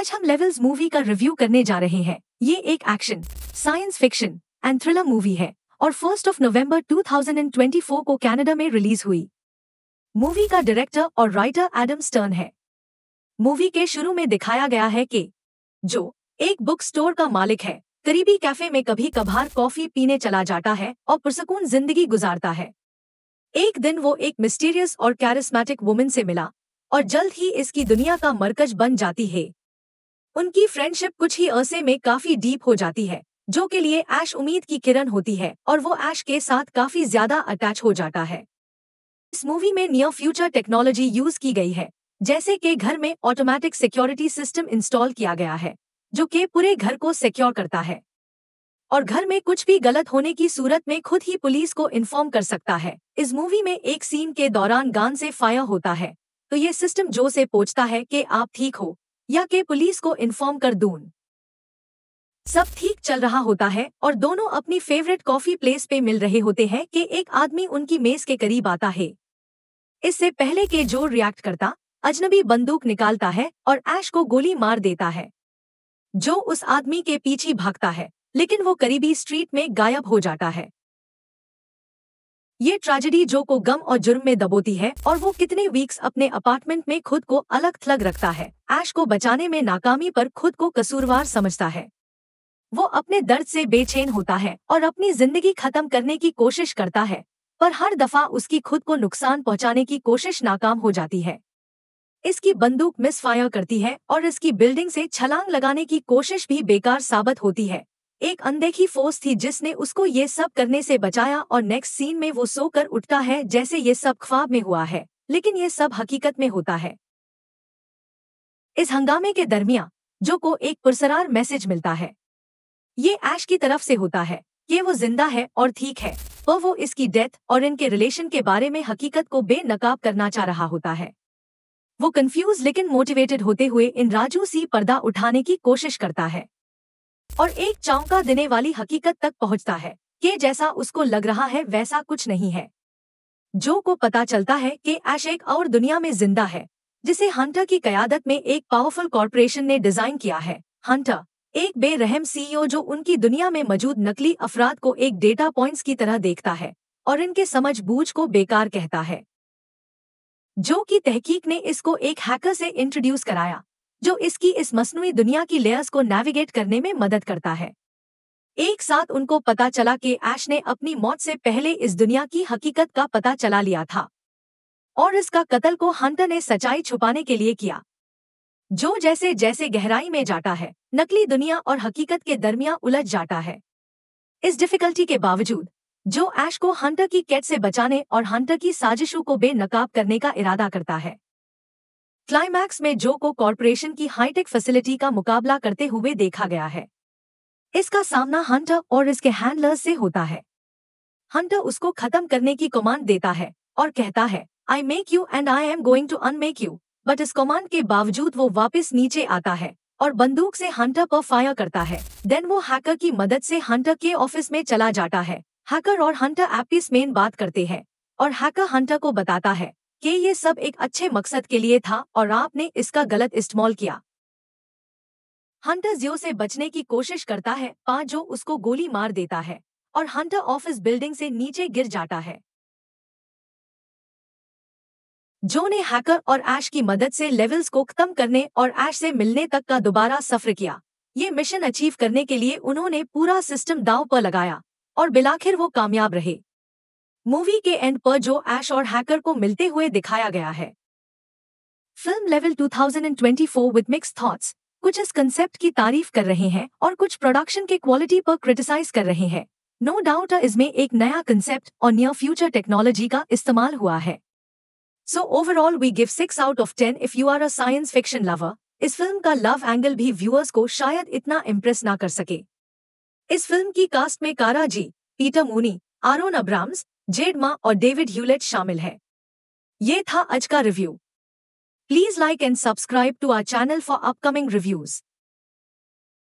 आज हम levels movie का रिव्यू करने जा रहे हैं ये एक action science fiction and thriller movie है और फर्स्ट ऑफ नवंबर 2024 को कनाडा में रिलीज हुई मूवी का डायरेक्टर और राइटर एडम स्टर्न है मूवी के शुरू में दिखाया गया है कि जो एक बुक स्टोर का मालिक है करीबी कैफे में कभी कभार कॉफी पीने चला जाता है और पुरसकून जिंदगी गुजारता है एक दिन वो एक मिस्टीरियस और कैरिस्मेटिक वुमेन से मिला और जल्द ही इसकी दुनिया का मरकज बन जाती है उनकी फ्रेंडशिप कुछ ही अरसे में काफी डीप हो जाती है जो के लिए ऐश उम्मीद की किरण होती है और वो ऐश के साथ काफी ज्यादा अटैच हो जाता है इस मूवी में नियर फ्यूचर टेक्नोलॉजी यूज की गई है जैसे कि घर में ऑटोमेटिक सिक्योरिटी सिस्टम इंस्टॉल किया गया है जो के पूरे घर को सिक्योर करता है और घर में कुछ भी गलत होने की सूरत में खुद ही पुलिस को इन्फॉर्म कर सकता है इस मूवी में एक सीन के दौरान गान से फायर होता है तो ये सिस्टम जो से पूछता है कि आप ठीक हो या के पुलिस को इन्फॉर्म कर दून सब ठीक चल रहा होता है और दोनों अपनी फेवरेट कॉफी प्लेस पे मिल रहे होते हैं कि एक आदमी उनकी मेज के करीब आता है इससे पहले के जोर रिएक्ट करता अजनबी बंदूक निकालता है और ऐश को गोली मार देता है जो उस आदमी के पीछे भागता है लेकिन वो करीबी स्ट्रीट में गायब हो जाता है ये ट्रेजेडी जो को गम और जुर्म में दबोती है और वो कितने वीक्स अपने अपार्टमेंट में खुद को अलग थलग रखता है ऐश को बचाने में नाकामी पर खुद को कसूरवार समझता है वो अपने दर्द से बेचैन होता है और अपनी जिंदगी खत्म करने की कोशिश करता है पर हर दफा उसकी खुद को नुकसान पहुंचाने की कोशिश नाकाम हो जाती है इसकी बंदूक मिसफायर करती है और इसकी बिल्डिंग से छलांग लगाने की कोशिश भी बेकार साबित होती है एक अनदेखी फोर्स थी जिसने उसको ये सब करने से बचाया और नेक्स्ट सीन में वो सोकर उठता है जैसे ये सब ख्वाब में हुआ है लेकिन ये सब हकीकत में होता है इस हंगामे के दरमिया जो को एक पुरसरार मैसेज मिलता है ये ऐश की तरफ से होता है ये वो जिंदा है और ठीक है और तो वो इसकी डेथ और इनके रिलेशन के बारे में हकीकत को बेनकाब करना चाह रहा होता है वो कंफ्यूज लेकिन मोटिवेटेड होते हुए इन राजू सी पर्दा उठाने की कोशिश करता है और एक चौंका देने वाली हकीकत तक पहुंचता है कि जैसा उसको लग रहा है वैसा कुछ नहीं है जो को पता चलता है कि ऐश एक और दुनिया में जिंदा है जिसे हंटर की कयादत में एक पावरफुल कॉरपोरेशन ने डिजाइन किया है हंटर एक बेरहम सीईओ जो उनकी दुनिया में मौजूद नकली अफराद को एक डेटा पॉइंट्स की तरह देखता है और इनके समझ बूझ को बेकार कहता है जो की तहकीक ने इसको एक हैकर से इंट्रोड्यूस कराया जो इसकी इस मसनू दुनिया की लेयर्स को नेविगेट करने में मदद करता है एक साथ उनको पता चला कि ऐश ने अपनी मौत से पहले इस दुनिया की हकीकत का पता चला लिया था और इसका कत्ल को हंटर ने सच्चाई छुपाने के लिए किया जो जैसे जैसे गहराई में जाता है नकली दुनिया और हकीकत के दरमिया उलझ जाता है इस डिफिकल्टी के बावजूद जो ऐश को हंटर की कैद से बचाने और हंटर की साजिशों को बेनकाब करने का इरादा करता है क्लाइमैक्स में जो को कॉरपोरेशन की हाईटेक फैसिलिटी का मुकाबला करते हुए देखा गया है इसका सामना हंटर और इसके हैंडलर्स से होता है हंटर उसको खत्म करने की कमांड देता है और कहता है I make you and I am going to unmake you but इस कमांड के बावजूद वो वापस नीचे आता है और बंदूक से हंटर पर फायर करता है देन वो हैकर की मदद से हंटर के ऑफिस में चला जाता है हैकर और हंटर एपिस मेन बात करते हैं और हैकर हंटर को बताता है कि ये सब एक अच्छे मकसद के लिए था और आपने इसका गलत इस्तेमाल किया हंटर जियो से बचने की कोशिश करता है पा जो उसको गोली मार देता है और हंटर ऑफिस बिल्डिंग से नीचे गिर जाता है जो ने हैकर और ऐश की मदद से लेवल्स को खत्म करने और ऐश से मिलने तक का दोबारा सफर किया ये मिशन अचीव करने के लिए उन्होंने पूरा सिस्टम दाव पर लगाया और बिलाखिर वो कामयाब रहे मूवी के एंड पर जो एश और हैकर को मिलते हुए दिखाया गया है film level 2024 with mix thoughts कुछ इस कंसेप्ट की तारीफ कर रहे हैं और कुछ प्रोडक्शन के क्वालिटी पर क्रिटिसाइज कर रहे हैं नो डाउट इसमें एक नया कंसेप्ट और नियर फ्यूचर टेक्नोलॉजी का इस्तेमाल हुआ है so overall we give six out of ten if you are a science fiction lover इस फिल्म का लव एंगल भी व्यूअर्स को शायद इतना इम्प्रेस ना कर सके इस फिल्म की कास्ट में Kara Gee Peter Mooney Aaron Abrams जेडमा और डेविड यूलेट शामिल हैं ये था आज का review please like and subscribe to our channel for upcoming reviews